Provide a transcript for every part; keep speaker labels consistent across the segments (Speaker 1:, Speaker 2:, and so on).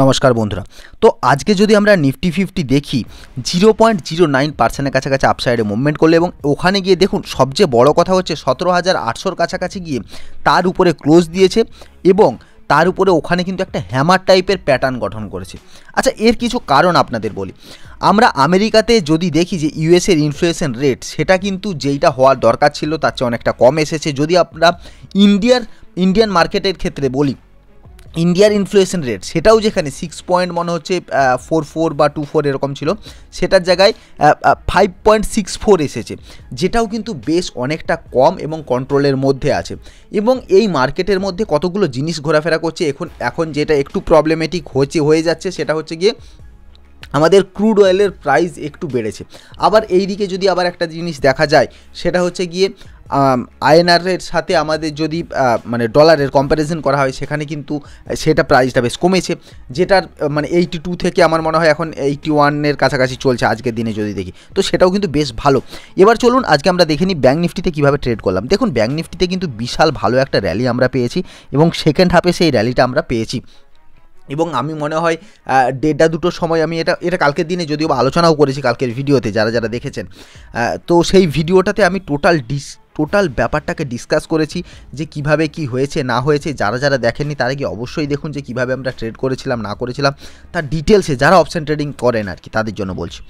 Speaker 1: নমস্কার বন্ধুরা তো আজকে যদি আমরা নিফটি ফিফটি দেখি জিরো পয়েন্ট জিরো নাইন পার্সেন্টের কাছাকাছি আপসাইডে মুভমেন্ট করলে এবং ওখানে গিয়ে দেখুন সবচেয়ে বড় কথা হচ্ছে সতেরো হাজার আটশোর কাছাকাছি গিয়ে তার উপরে ক্লোজ দিয়েছে এবং তার উপরে ওখানে কিন্তু একটা হ্যামার টাইপের প্যাটার্ন গঠন করেছে আচ্ছা এর কিছু কারণ আপনাদের বলি আমরা আমেরিকাতে যদি দেখি যে ইউএসের ইনফ্লুয়েশন রেট সেটা কিন্তু যেইটা হওয়ার দরকার ছিল তার চেয়ে অনেকটা কম এসেছে যদি আমরা ইন্ডিয়ার ইন্ডিয়ান মার্কেটের ক্ষেত্রে বলি ইন্ডিয়ার ইনফ্লুয়েশন রেট সেটাও যেখানে সিক্স পয়েন্ট মনে হচ্ছে ফোর ফোর বা টু ফোর এরকম ছিল সেটার জায়গায় ফাইভ পয়েন্ট সিক্স ফোর এসেছে যেটাও কিন্তু বেশ অনেকটা কম এবং কন্ট্রোলের মধ্যে আছে এবং এই মার্কেটের মধ্যে কতগুলো জিনিস ঘোরাফেরা করছে এখন এখন যেটা একটু প্রবলেমেটিক হচ্ছে হয়ে যাচ্ছে সেটা হচ্ছে গিয়ে আমাদের ক্রুড অয়েলের প্রাইস একটু বেড়েছে আবার এই দিকে যদি আবার একটা জিনিস দেখা যায় সেটা হচ্ছে গিয়ে আইএনআরের সাথে আমাদের যদি মানে ডলারের কম্প্যারিজন করা হয় সেখানে কিন্তু সেটা প্রাইসটা বেশ কমেছে যেটার মানে এইটি টু থেকে আমার মনে হয় এখন এইটি ওয়ানের কাছাকাছি চলছে আজকের দিনে যদি দেখি তো সেটাও কিন্তু বেশ ভালো এবার চলুন আজকে আমরা দেখে নিই ব্যাঙ্ক নিফটিতে কীভাবে ট্রেড করলাম দেখুন ব্যাঙ্ক নিফটিতে কিন্তু বিশাল ভালো একটা র্যালি আমরা পেয়েছি এবং সেকেন্ড হাফে সেই র্যালিটা আমরা পেয়েছি এবং আমি মনে হয় ডেটা দুটোর সময় আমি এটা এটা কালকের দিনে যদিও আলোচনাও করেছি কালকের ভিডিওতে যারা যারা দেখেছেন তো সেই ভিডিওটাতে আমি টোটাল ডিস টোটাল ব্যাপারটাকে ডিসকাস করেছি যে কিভাবে কি হয়েছে না হয়েছে যারা যারা দেখেননি তারা কি অবশ্যই দেখুন যে কিভাবে আমরা ট্রেড করেছিলাম না করেছিলাম তার ডিটেলসে যারা অপশন ট্রেডিং করেন আর কি তাদের জন্য বলছি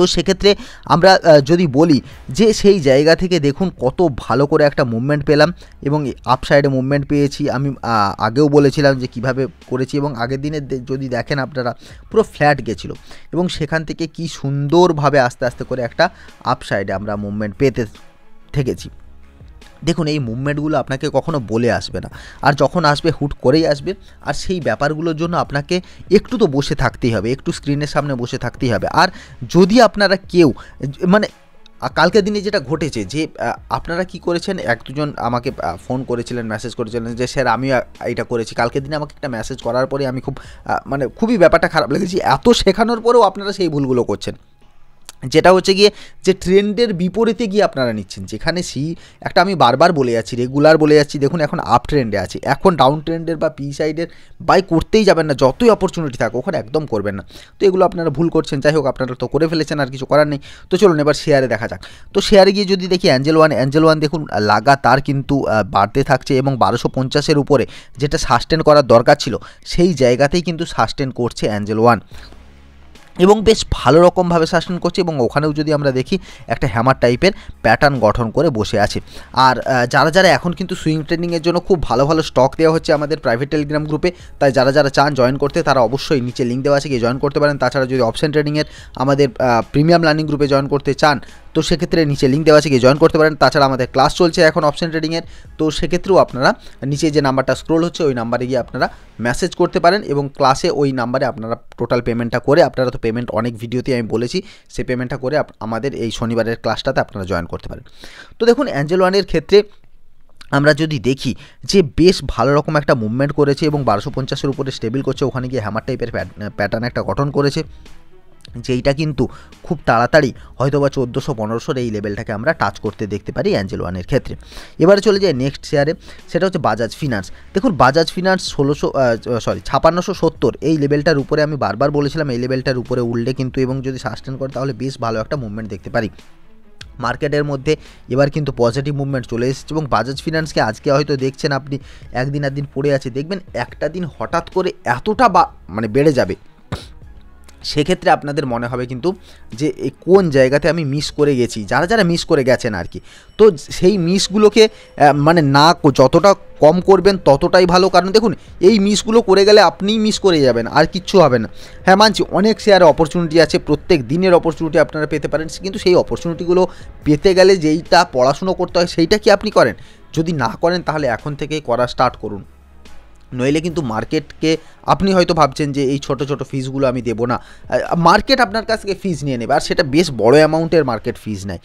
Speaker 1: তো সেক্ষেত্রে আমরা যদি বলি যে সেই জায়গা থেকে দেখুন কত ভালো করে একটা মুভমেন্ট পেলাম এবং আপসাইডে মুভমেন্ট পেয়েছি আমি আগেও বলেছিলাম যে কিভাবে করেছি এবং আগের দিনে যদি দেখেন আপনারা পুরো ফ্ল্যাট গেছিলো এবং সেখান থেকে কি সুন্দরভাবে আস্তে আস্তে করে একটা আপসাইডে আমরা মুভমেন্ট পেতে থেকেছি দেখুন এই মুভমেন্টগুলো আপনাকে কখনো বলে আসবে না আর যখন আসবে হুট করেই আসবে আর সেই ব্যাপারগুলোর জন্য আপনাকে একটু তো বসে থাকতেই হবে একটু স্ক্রিনের সামনে বসে থাকতেই হবে আর যদি আপনারা কেউ মানে কালকের দিনে যেটা ঘটেছে যে আপনারা কি করেছেন এক দুজন আমাকে ফোন করেছিলেন মেসেজ করেছিলেন যে স্যার আমিও এটা করেছি কালকের দিনে আমাকে একটা মেসেজ করার পরে আমি খুব মানে খুবই ব্যাপারটা খারাপ লেগেছে এত শেখানোর পরেও আপনারা সেই ভুলগুলো করছেন যেটা হচ্ছে গিয়ে যে ট্রেন্ডের বিপরীতে গিয়ে আপনারা নিচ্ছেন যেখানে সি একটা আমি বারবার বলে যাচ্ছি রেগুলার বলে যাচ্ছি দেখুন এখন আপ ট্রেন্ডে আছে এখন ডাউন ট্রেন্ডের বা পি সাইডের বাই করতেই যাবেন না যতই অপরচুনিটি থাকে ওখানে একদম করবেন না তো এগুলো আপনারা ভুল করছেন যাই হোক আপনারা তো করে ফেলেছেন আর কিছু করার নেই তো চলুন এবার শেয়ারে দেখা যাক তো শেয়ারে গিয়ে যদি দেখি অ্যাঞ্জেল ওয়ান অ্যাঞ্জেল ওয়ান দেখুন লাগাতার কিন্তু বাড়তে থাকছে এবং বারোশো পঞ্চাশের উপরে যেটা সাস্টেন করার দরকার ছিল সেই জায়গাতেই কিন্তু সাস্টেন করছে অ্যাঞ্জেল ওয়ান এবং বেশ ভালো রকমভাবে শাসন করছে এবং ওখানেও যদি আমরা দেখি একটা হ্যামার টাইপের প্যাটার্ন গঠন করে বসে আছে আর যারা যারা এখন কিন্তু সুইং ট্রেডিংয়ের জন্য খুব ভালো ভালো স্টক দেওয়া হচ্ছে আমাদের প্রাইভেট টেলিগ্রাম গ্রুপে তাই যারা যারা চান জয়েন করতে তারা অবশ্যই নিচে লিঙ্ক দেওয়া আছে গিয়ে জয়েন করতে পারেন তাছাড়া যদি অপশন ট্রেডিংয়ের আমাদের প্রিমিয়াম লার্নিং গ্রুপে জয়েন করতে চান তো সেক্ষেত্রে নিচে লিঙ্ক দেওয়া আছে গিয়ে জয়েন করতে পারেন তাছাড়া আমাদের ক্লাস চলছে এখন অপশন ট্রেডিংয়ের তো সেক্ষেত্রেও আপনারা নিচে যে নাম্বারটা স্ক্রোল হচ্ছে ওই নাম্বারে গিয়ে আপনারা মেসেজ করতে পারেন এবং ক্লাসে ওই নাম্বারে আপনারা টোটাল পেমেন্টটা করে আপনারা তো পেমেন্ট অনেক ভিডিওতেই আমি বলেছি সেই পেমেন্টটা করে আমাদের এই শনিবারের ক্লাসটাতে আপনারা জয়েন করতে পারেন তো দেখুন অ্যাঞ্জেল ওয়ানের ক্ষেত্রে আমরা যদি দেখি যে বেশ ভালো রকম একটা মুভমেন্ট করেছে এবং বারোশো পঞ্চাশের উপরে স্টেবিল করছে ওখানে গিয়ে হ্যামার টাইপের প্যাটার্ন একটা গঠন করেছে যেইটা কিন্তু খুব তাড়াতাড়ি হয়তো বা চোদ্দোশো পনেরোশোর এই লেভেলটাকে আমরা টাচ করতে দেখতে পারি অ্যাঞ্জেল ওয়ানের ক্ষেত্রে এবারে চলে যাই নেক্সট শেয়ারে সেটা হচ্ছে বাজাজ ফিনান্স দেখুন বাজাজ ফিনান্স ষোলোশো সরি ছাপান্নশো সত্তর এই লেভেলটার উপরে আমি বারবার বলেছিলাম এই লেভেলটার উপরে উঠলে কিন্তু এবং যদি সাস্টেন করে তাহলে বেশ ভালো একটা মুভমেন্ট দেখতে পারি মার্কেটের মধ্যে এবার কিন্তু পজিটিভ মুভমেন্ট চলে এসেছে এবং বাজাজ ফিনান্সকে আজকে হয়তো দেখছেন আপনি একদিন একদিন পড়ে আছে দেখবেন একটা দিন হঠাৎ করে এতটা বা মানে বেড়ে যাবে সেক্ষেত্রে আপনাদের মনে হবে কিন্তু যে কোন জায়গাতে আমি মিস করে গেছি যারা যারা মিস করে গেছেন আর কি তো সেই মিসগুলোকে মানে না যতটা কম করবেন ততটাই ভালো কারণ দেখুন এই মিসগুলো করে গেলে আপনিই মিস করে যাবেন আর কিচ্ছু হবে না হ্যাঁ মানছি অনেক শেয়ার অপরচুনিটি আছে প্রত্যেক দিনের অপরচুনিটি আপনারা পেতে পারেন কিন্তু সেই অপরচুনিটিগুলো পেতে গেলে যেইটা পড়াশুনো করতে হয় সেইটা কি আপনি করেন যদি না করেন তাহলে এখন থেকেই করা স্টার্ট করুন নইলে কিন্তু মার্কেটকে আপনি হয়তো ভাবছেন যে এই ছোট ছোট ফিজগুলো আমি দেবো না মার্কেট আপনার কাছ থেকে ফিজ নিয়ে নেবে আর সেটা বেশ বড় অ্যামাউন্টের মার্কেট ফিজ নেয়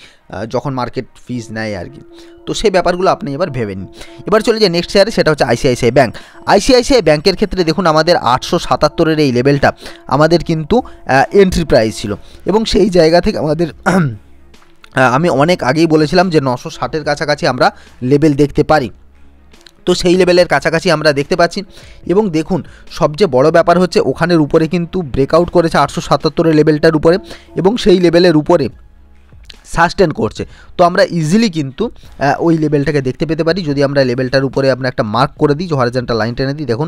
Speaker 1: যখন মার্কেট ফিজ নেয় আর কি তো সেই ব্যাপারগুলো আপনি এবার ভেবে নিন এবার চলে যে নেক্সট শেয়ারে সেটা হচ্ছে আইসিআইসিআই ব্যাঙ্ক আইসিআইসিআই ব্যাঙ্কের ক্ষেত্রে দেখুন আমাদের আটশো সাতাত্তরের এই লেভেলটা আমাদের কিন্তু এন্ট্রি প্রাইস ছিল এবং সেই জায়গা থেকে আমাদের আমি অনেক আগেই বলেছিলাম যে নশো ষাটের কাছাকাছি আমরা লেভেল দেখতে পারি তো সেই লেভেলের কাছাকাছি আমরা দেখতে পাচ্ছি এবং দেখুন সবচেয়ে বড় ব্যাপার হচ্ছে ওখানের উপরে কিন্তু ব্রেকআউট করেছে আটশো সাতাত্তরের লেভেলটার উপরে এবং সেই লেভেলের উপরে সাস্টেন করছে তো আমরা ইজিলি কিন্তু ওই লেভেলটাকে দেখতে পেতে পারি যদি আমরা লেভেলটার উপরে আমরা একটা মার্ক করে দিই হরাইজনটা লাইন টেনে দিই দেখুন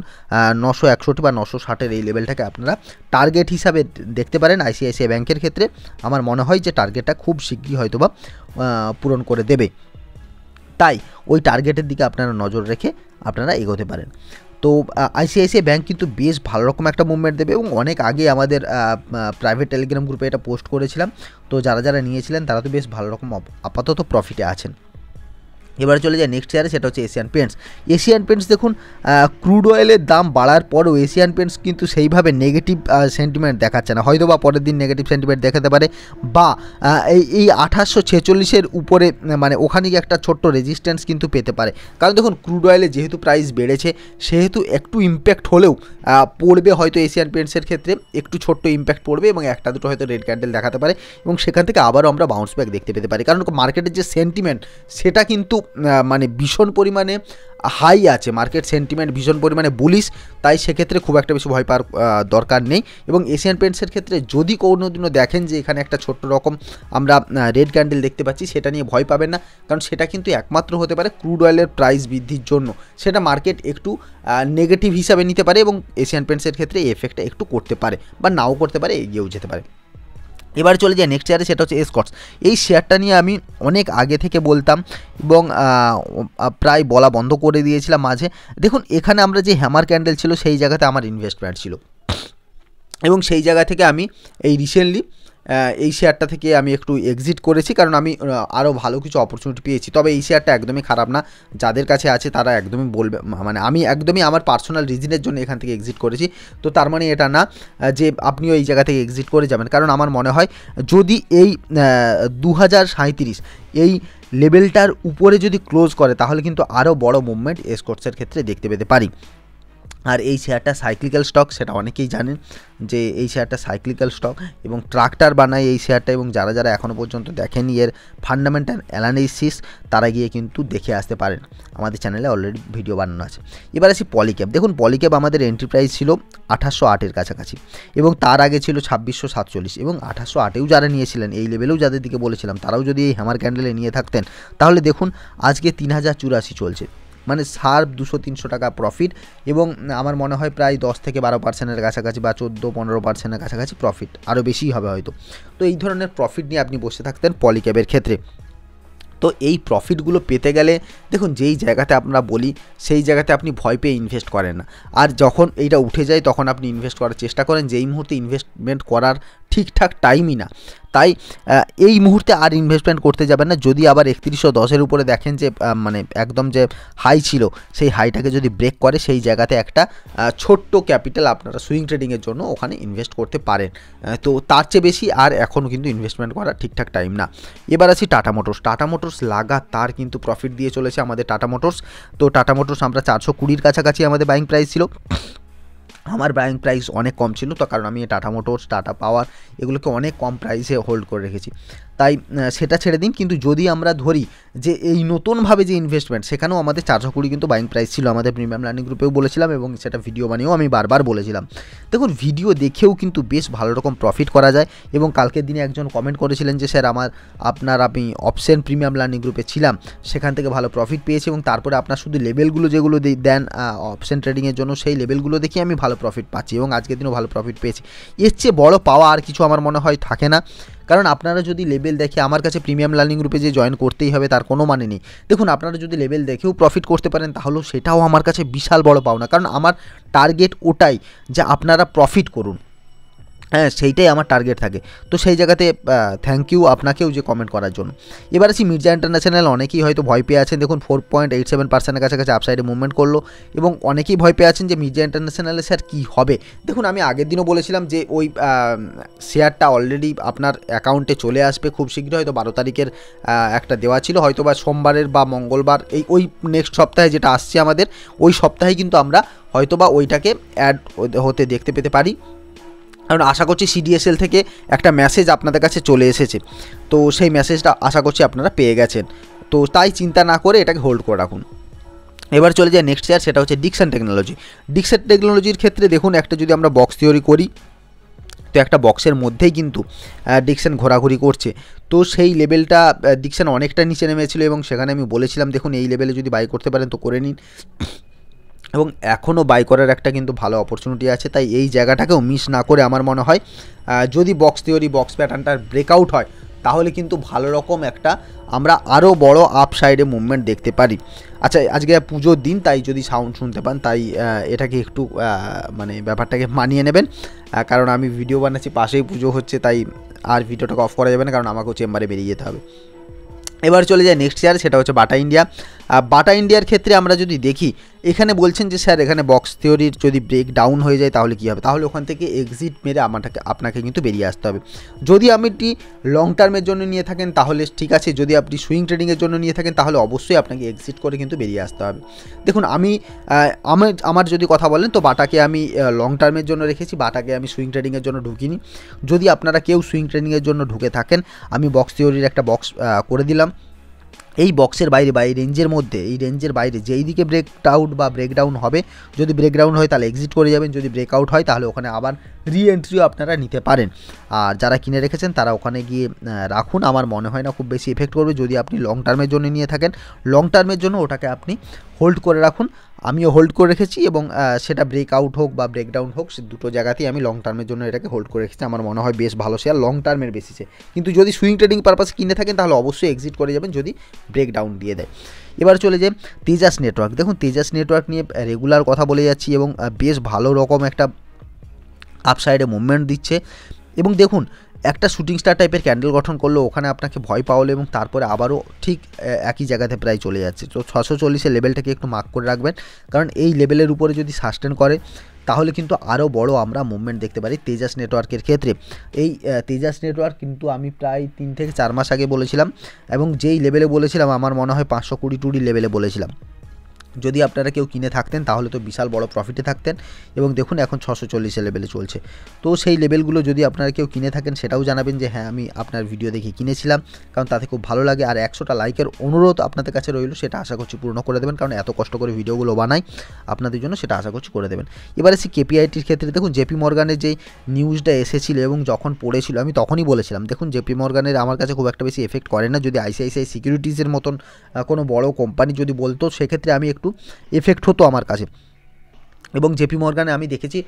Speaker 1: নশো একষট্টি বা নশো ষাটের এই লেভেলটাকে আপনারা টার্গেট হিসাবে দেখতে পারেন আইসিআইসিআই ব্যাংকের ক্ষেত্রে আমার মনে হয় যে টার্গেটটা খুব শীঘ্রই বা পূরণ করে দেবে তাই ওই টার্গেটের দিকে আপনারা নজর রেখে আপনারা এগোতে পারেন তো আইসিআইসিআই ব্যাঙ্ক কিন্তু বেশ ভালো রকম একটা মুভমেন্ট দেবে এবং অনেক আগে আমাদের প্রাইভেট টেলিগ্রাম গ্রুপে এটা পোস্ট করেছিলাম তো যারা যারা নিয়েছিলেন তারা তো বেশ ভালো রকম আপাতত প্রফিটে আছেন এবারে চলে যায় নেক্সট ইয়ারে সেটা হচ্ছে এশিয়ান পেন্টস এশিয়ান পেন্টস দেখুন ক্রুড অয়েলের দাম বাড়ার পরও এশিয়ান পেন্টস কিন্তু সেইভাবে নেগেটিভ সেন্টিমেন্ট দেখাচ্ছে না হয়তো বা পরের দিন নেগেটিভ সেন্টিমেন্ট দেখাতে পারে বা এই এই আঠাশশো ছেচল্লিশের উপরে মানে ওখানে একটা ছোট্ট রেজিস্ট্যান্স কিন্তু পেতে পারে কারণ দেখুন ক্রুড অয়েলে যেহেতু প্রাইস বেড়েছে সেহেতু একটু ইম্প্যাক্ট হলেও পড়বে হয়তো এশিয়ান পেন্টসের ক্ষেত্রে একটু ছোট্ট ইম্প্যাক্ট পড়বে এবং একটা দুটো হয়তো রেড ক্যান্ডেল দেখাতে পারে এবং সেখান থেকে আবারও আমরা বাউন্স ব্যাক দেখতে পেতে পারি কারণ মার্কেটের যে সেন্টিমেন্ট সেটা কিন্তু মানে ভীষণ পরিমাণে হাই আছে মার্কেট সেন্টিমেন্ট ভীষণ পরিমাণে বলিস তাই সেক্ষেত্রে খুব একটা বেশি ভয় পাওয়ার দরকার নেই এবং এশিয়ান পেন্টসের ক্ষেত্রে যদি কোনো দিনও দেখেন যে এখানে একটা ছোট্ট রকম আমরা রেড ক্যান্ডেল দেখতে পাচ্ছি সেটা নিয়ে ভয় পাবেন না কারণ সেটা কিন্তু একমাত্র হতে পারে ক্রুড অয়েলের প্রাইস বৃদ্ধির জন্য সেটা মার্কেট একটু নেগেটিভ হিসাবে নিতে পারে এবং এশিয়ান পেন্টসের ক্ষেত্রে এফেক্টটা একটু করতে পারে বা নাও করতে পারে এগিয়েও যেতে পারে এবার চলে যাই নেক্সট শেয়ারে সেটা হচ্ছে স্কটস এই শেয়ারটা নিয়ে আমি অনেক আগে থেকে বলতাম এবং প্রায় বলা বন্ধ করে দিয়েছিলাম মাঝে দেখুন এখানে আমরা যে হ্যামার ক্যান্ডেল ছিল সেই জায়গাতে আমার ইনভেস্টমেন্ট ছিল এবং সেই জায়গা থেকে আমি এই রিসেন্টলি এই শেয়ারটা থেকে আমি একটু এক্সিট করেছি কারণ আমি আরও ভালো কিছু অপরচুনিটি পেয়েছি তবে এই শেয়ারটা একদমই খারাপ না যাদের কাছে আছে তারা একদমই বলবে মানে আমি একদমই আমার পার্সোনাল রিজনের জন্য এখান থেকে এক্সিট করেছি তো তার মানে এটা না যে আপনিও এই জায়গা থেকে এক্সিট করে যাবেন কারণ আমার মনে হয় যদি এই দু এই লেভেলটার উপরে যদি ক্লোজ করে তাহলে কিন্তু আরও বড় মুভমেন্ট এসকোর্টসের ক্ষেত্রে দেখতে পেতে পারি আর এই শেয়ারটা সাইক্লিক্যাল স্টক সেটা অনেকেই জানেন যে এই শেয়ারটা সাইক্লিক্যাল স্টক এবং ট্রাক্টার বানায় এই শেয়ারটা এবং যারা যারা এখনও পর্যন্ত দেখেনি এর ফান্ডামেন্টাল অ্যানালিসিস তারা গিয়ে কিন্তু দেখে আসতে পারেন আমাদের চ্যানেলে অলরেডি ভিডিও বানানো আছে এবার আসি পলিক্যাপ দেখুন পলিক্যাপ আমাদের এন্ট্রি প্রাইস ছিল আঠাশশো আটের কাছাকাছি এবং তার আগে ছিল ছাব্বিশশো সাতচল্লিশ এবং আঠাশশো আটেও যারা নিয়েছিলেন এই লেভেলেও যাদের দিকে বলেছিলাম তারাও যদি এই হ্যামার ক্যান্ডেলে নিয়ে থাকতেন তাহলে দেখুন আজকে তিন হাজার চুরাশি চলছে মানে সার্ভ দুশো তিনশো টাকা প্রফিট এবং আমার মনে হয় প্রায় দশ থেকে বারো পার্সেন্টের কাছাকাছি বা চোদ্দো পনেরো পার্সেন্টের কাছাকাছি প্রফিট আরও বেশিই হবে হয়তো তো এই ধরনের প্রফিট নিয়ে আপনি বসে থাকতেন পলিক্যাবের ক্ষেত্রে তো এই প্রফিটগুলো পেতে গেলে দেখুন যেই জায়গাতে আমরা বলি সেই জায়গাতে আপনি ভয় পেয়ে ইনভেস্ট করেন না আর যখন এইটা উঠে যায় তখন আপনি ইনভেস্ট করার চেষ্টা করেন যেই মুহূর্তে ইনভেস্টমেন্ট করার ঠিকঠাক টাইমই না তাই এই মুহূর্তে আর ইনভেস্টমেন্ট করতে যাবেন না যদি আবার একত্রিশশো দশের উপরে দেখেন যে মানে একদম যে হাই ছিল সেই হাইটাকে যদি ব্রেক করে সেই জায়গাতে একটা ছোট্ট ক্যাপিটাল আপনারা সুইং ট্রেডিংয়ের জন্য ওখানে ইনভেস্ট করতে পারেন তো তার চেয়ে বেশি আর এখন কিন্তু ইনভেস্টমেন্ট করা ঠিকঠাক টাইম না এবার আছি টাটা মোটরস টাটা মোটরস লাগাতার কিন্তু প্রফিট দিয়ে চলেছে আমাদের টাটা মোটরস তো টাটা মোটরস আমরা চারশো কুড়ির কাছাকাছি আমাদের বাইং প্রাইস ছিল আমার বাইং প্রাইস অনেক কম ছিল তো কারণ আমি টাটা মোটরস টাটা পাওয়ার এগুলোকে অনেক কম প্রাইসে হোল্ড করে রেখেছি তাই সেটা ছেড়ে দিন কিন্তু যদি আমরা ধরি যে এই নতুনভাবে যে ইনভেস্টমেন্ট সেখানেও আমাদের চারশো কুড়ি কিন্তু বাইং প্রাইস ছিল আমাদের প্রিমিয়াম লার্নিং গ্রুপেও বলেছিলাম এবং সেটা ভিডিও বানিয়েও আমি বারবার বলেছিলাম দেখুন ভিডিও দেখেও কিন্তু বেশ ভালো রকম প্রফিট করা যায় এবং কালকের দিনে একজন কমেন্ট করেছিলেন যে স্যার আমার আপনার আমি অপশন প্রিমিয়াম লার্নিং গ্রুপে ছিলাম সেখান থেকে ভালো প্রফিট পেয়েছি এবং তারপরে আপনার শুধু লেভেলগুলো যেগুলো দেন অপশন ট্রেডিংয়ের জন্য সেই লেভেলগুলো দেখে আমি ভালো প্রফিট পাচ্ছি এবং আজকের দিনও ভালো প্রফিট পেয়েছি এর চেয়ে বড় পাওয়া আর কিছু আমার মনে হয় থাকে না কারণ আপনারা যদি লেভেল দেখে আমার কাছে প্রিমিয়াম লার্নিং গ্রুপে যে জয়েন করতেই হবে তার কোনো মানে নেই দেখুন আপনারা যদি লেভেল দেখেও প্রফিট করতে পারেন তাহলেও সেটাও আমার কাছে বিশাল বড় পাওনা কারণ আমার টার্গেট ওটাই যে আপনারা প্রফিট করুন হ্যাঁ সেইটাই আমার টার্গেট থাকে তো সেই জায়গাতে থ্যাংক ইউ আপনাকেও যে কমেন্ট করার জন্য এবার আছি মির্জা ইন্টারন্যাশনাল অনেকেই হয়তো ভয় পেয়ে আছেন দেখুন ফোর পয়েন্ট এইট সেভেন পার্সেন্টের কাছাকাছি আপসাইডে মুভমেন্ট করলো এবং অনেকেই ভয় পেয়ে আছেন যে মির্জা ইন্টারন্যাশনালে স্যার কী হবে দেখুন আমি আগের দিনও বলেছিলাম যে ওই শেয়ারটা অলরেডি আপনার অ্যাকাউন্টে চলে আসবে খুব শীঘ্র হয়তো বারো তারিখের একটা দেওয়া ছিল হয়তো বা সোমবারের বা মঙ্গলবার এই ওই নেক্সট সপ্তাহে যেটা আসছে আমাদের ওই সপ্তাহে কিন্তু আমরা হয়তো বা ওইটাকে অ্যাড হতে দেখতে পেতে পারি কারণ আশা করছি সিডিএসএল থেকে একটা মেসেজ আপনাদের কাছে চলে এসেছে তো সেই মেসেজটা আশা করছি আপনারা পেয়ে গেছেন তো তাই চিন্তা না করে এটাকে হোল্ড করে রাখুন এবার চলে যায় নেক্সট ইয়ার সেটা হচ্ছে ডিকশন টেকনোলজি ডিকশন টেকনোলজির ক্ষেত্রে দেখুন একটা যদি আমরা বক্স থিওরি করি তো একটা বক্সের মধ্যেই কিন্তু ডিকশন ঘোরাঘুরি করছে তো সেই লেভেলটা ডিকশন অনেকটা নিচে নেমেছিল এবং সেখানে আমি বলেছিলাম দেখুন এই লেভেলে যদি বাই করতে পারেন তো করে নিন এবং এখনও বাই করার একটা কিন্তু ভালো অপরচুনিটি আছে তাই এই জায়গাটাকেও মিস না করে আমার মনে হয় যদি বক্স থিওরি বক্স প্যাটার্নটার ব্রেকআউট হয় তাহলে কিন্তু ভালো রকম একটা আমরা আরও বড় আপ সাইডে মুভমেন্ট দেখতে পারি আচ্ছা আজকে পুজোর দিন তাই যদি সাউন্ড শুনতে পান তাই এটাকে একটু মানে ব্যাপারটাকে মানিয়ে নেবেন কারণ আমি ভিডিও বানাচ্ছি পাশেই পুজো হচ্ছে তাই আর ভিডিওটাকে অফ করা যাবে না কারণ আমাকেও চেম্বারে বেরিয়ে যেতে হবে এবার চলে যায় নেক্সট ইয়ার সেটা হচ্ছে বাটা ইন্ডিয়া বাটা ইন্ডিয়ার ক্ষেত্রে আমরা যদি দেখি এখানে বলছেন যে স্যার এখানে বক্স থিওরির যদি ব্রেক ডাউন হয়ে যায় তাহলে কী হবে তাহলে ওখান থেকে এক্সিট মেরে আমাটাকে আপনাকে কিন্তু বেরিয়ে আসতে হবে যদি আপনি এটি লং টার্মের জন্য নিয়ে থাকেন তাহলে ঠিক আছে যদি আপনি সুইং ট্রেডিংয়ের জন্য নিয়ে থাকেন তাহলে অবশ্যই আপনাকে এক্সিট করে কিন্তু বেরিয়ে আসতে হবে দেখুন আমি আমার আমার যদি কথা বলেন তো বাটাকে আমি লং টার্মের জন্য রেখেছি বাটাকে আমি সুইং ট্রেডিংয়ের জন্য ঢুকিনি যদি আপনারা কেউ সুইং ট্রেডিংয়ের জন্য ঢুকে থাকেন আমি বক্স থিওরির একটা বক্স করে দিলাম এই বক্সের বাইরে বা এই রেঞ্জের মধ্যে এই রেঞ্জের বাইরে যেই দিকে ব্রেকআউট বা ব্রেকডাউন হবে যদি ব্রেকডাউন হয় তাহলে এক্সিট করে যাবেন যদি ব্রেকআউট হয় তাহলে ওখানে আবার রি এন্ট্রিও আপনারা নিতে পারেন আর যারা কিনে রেখেছেন তারা ওখানে গিয়ে রাখুন আমার মনে হয় না খুব বেশি এফেক্ট করবে যদি আপনি লং টার্মের জন্য নিয়ে থাকেন লং টার্মের জন্য ওটাকে আপনি হোল্ড করে রাখুন আমিও হোল্ড করে রেখেছি এবং সেটা ব্রেকআউট হোক বা ব্রেকডাউন হোক সে দুটো জায়গাতেই আমি লং টার্মের জন্য এটাকে হোল্ড করে রেখেছি আমার মনে হয় বেশ ভালো শেয়ার লং টার্মের বেসিসে কিন্তু যদি সুইং ট্রেডিং পারপাস কিনে থাকেন তাহলে অবশ্যই এক্সিট করে যাবেন যদি ব্রেকডাউন দিয়ে দেয় এবার চলে যে তেজাস নেটওয়ার্ক দেখুন তেজাস নেটওয়ার্ক নিয়ে রেগুলার কথা বলে যাচ্ছি এবং বেশ ভালো রকম একটা আপসাইডে মুভমেন্ট দিচ্ছে এবং দেখুন একটা শুটিং স্টার টাইপের ক্যান্ডেল গঠন করলো ওখানে আপনাকে ভয় পাওয়ালো এবং তারপরে আবারও ঠিক একই জায়গাতে প্রায় চলে যাচ্ছে তো ছশো চল্লিশের লেভেলটাকে একটু মার্ক করে রাখবেন কারণ এই লেভেলের উপরে যদি সাস্টেন করে তাহলে কিন্তু আরও বড় আমরা মুভমেন্ট দেখতে পারি তেজাস নেটওয়ার্কের ক্ষেত্রে এই তেজাস নেটওয়ার্ক কিন্তু আমি প্রায় তিন থেকে চার মাস আগে বলেছিলাম এবং যেই লেভেলে বলেছিলাম আমার মনে হয় পাঁচশো কুড়ি টুড়ি লেভেলে বলেছিলাম যদি আপনারা কেউ কিনে থাকতেন তাহলে তো বিশাল বড় প্রফিটে থাকতেন এবং দেখুন এখন ছশো চল্লিশে লেভেলে চলছে তো সেই লেভেলগুলো যদি আপনারা কেউ কিনে থাকেন সেটাও জানাবেন যে হ্যাঁ আমি আপনার ভিডিও দেখে কিনেছিলাম কারণ তাতে খুব ভালো লাগে আর একশোটা লাইকের অনুরোধ আপনাদের কাছে রইল সেটা আশা করছি পূর্ণ করে দেবেন কারণ এত কষ্ট করে ভিডিওগুলো বানাই আপনাদের জন্য সেটা আশা করছি করে দেবেন এবারে সেই কেপিআইটির ক্ষেত্রে দেখুন জেপি মর্গানের যেই নিউজটা এসেছিল এবং যখন পড়েছিল আমি তখনই বলেছিলাম দেখুন জেপি মর্গানের আমার কাছে খুব একটা বেশি এফেক্ট করে না যদি আইসিআইসিআই সিকিউরিটিজের মতন কোনো বড় কোম্পানি যদি বলতো সেক্ষেত্রে আমি একটু একটু এফেক্ট হতো আমার কাছে এবং জেপি মর্গানে আমি দেখেছি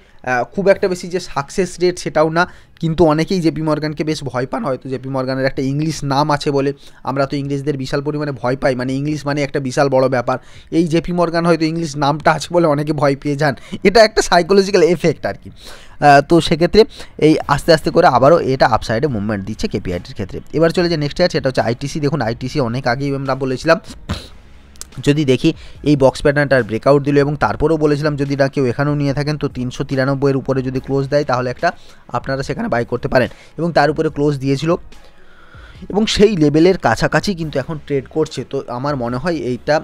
Speaker 1: খুব একটা বেশি যে সাকসেস রেট সেটাও না কিন্তু অনেকেই জেপি মর্গানকে বেশ ভয় পান হয়তো জেপি মর্গানের একটা ইংলিশ নাম আছে বলে আমরা তো ইংলিশদের বিশাল পরিমাণে ভয় পাই মানে ইংলিশ মানে একটা বিশাল বড় ব্যাপার এই জেপি মর্গান হয়তো ইংলিশ নামটা আছে বলে অনেকে ভয় পেয়ে যান এটা একটা সাইকোলজিক্যাল এফেক্ট আর কি তো সেক্ষেত্রে এই আস্তে আস্তে করে আবারও এটা আপসাইডে মুভমেন্ট দিচ্ছে কেপিআইটির ক্ষেত্রে এবার চলে যে নেক্সট আছে সেটা হচ্ছে আইটিসি দেখুন আইটিসি অনেক আগেই আমরা বলেছিলাম যদি দেখি এই বক্স প্যাটার্নটার ব্রেকআউট দিল এবং তারপরেও বলেছিলাম যদি না কেউ এখানেও নিয়ে থাকেন তো তিনশো তিরানব্বইয়ের উপরে যদি ক্লোজ দেয় তাহলে একটা আপনারা সেখানে বাই করতে পারেন এবং তার উপরে ক্লোজ দিয়েছিল এবং সেই লেভেলের কাছাকাছি কিন্তু এখন ট্রেড করছে তো আমার মনে হয় এইটা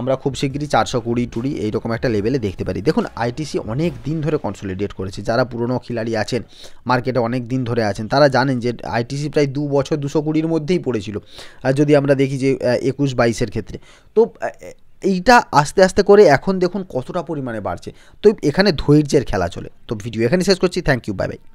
Speaker 1: আমরা খুব শিগগিরই চারশো কুড়ি টুড়ি এইরকম একটা লেভেলে দেখতে পারি দেখুন আইটিসি অনেক দিন ধরে কনসোলিডেট করেছে যারা পুরনো খিলাড়ি আছেন মার্কেটে অনেক দিন ধরে আছেন তারা জানেন যে আইটিসি প্রায় দু বছর দুশো কুড়ির মধ্যেই পড়েছিল আর যদি আমরা দেখি যে একুশ বাইশের ক্ষেত্রে তো এইটা আস্তে আস্তে করে এখন দেখুন কতটা পরিমাণে বাড়ছে তো এখানে ধৈর্যের খেলা চলে তো ভিডিও এখানে শেষ করছি থ্যাংক ইউ বাই বাই